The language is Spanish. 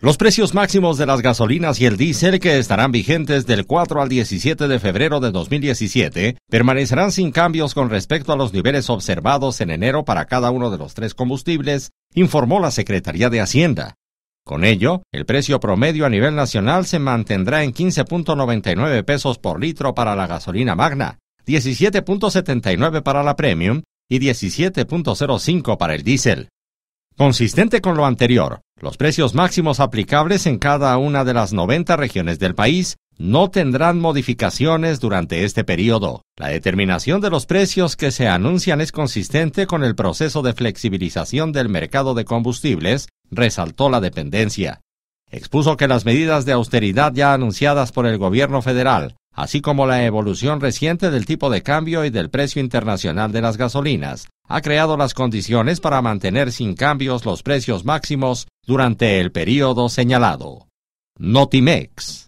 Los precios máximos de las gasolinas y el diésel que estarán vigentes del 4 al 17 de febrero de 2017 permanecerán sin cambios con respecto a los niveles observados en enero para cada uno de los tres combustibles, informó la Secretaría de Hacienda. Con ello, el precio promedio a nivel nacional se mantendrá en 15.99 pesos por litro para la gasolina magna, 17.79 para la premium y 17.05 para el diésel. Consistente con lo anterior, los precios máximos aplicables en cada una de las 90 regiones del país no tendrán modificaciones durante este periodo. La determinación de los precios que se anuncian es consistente con el proceso de flexibilización del mercado de combustibles, resaltó la dependencia. Expuso que las medidas de austeridad ya anunciadas por el gobierno federal, así como la evolución reciente del tipo de cambio y del precio internacional de las gasolinas, ha creado las condiciones para mantener sin cambios los precios máximos durante el periodo señalado. Notimex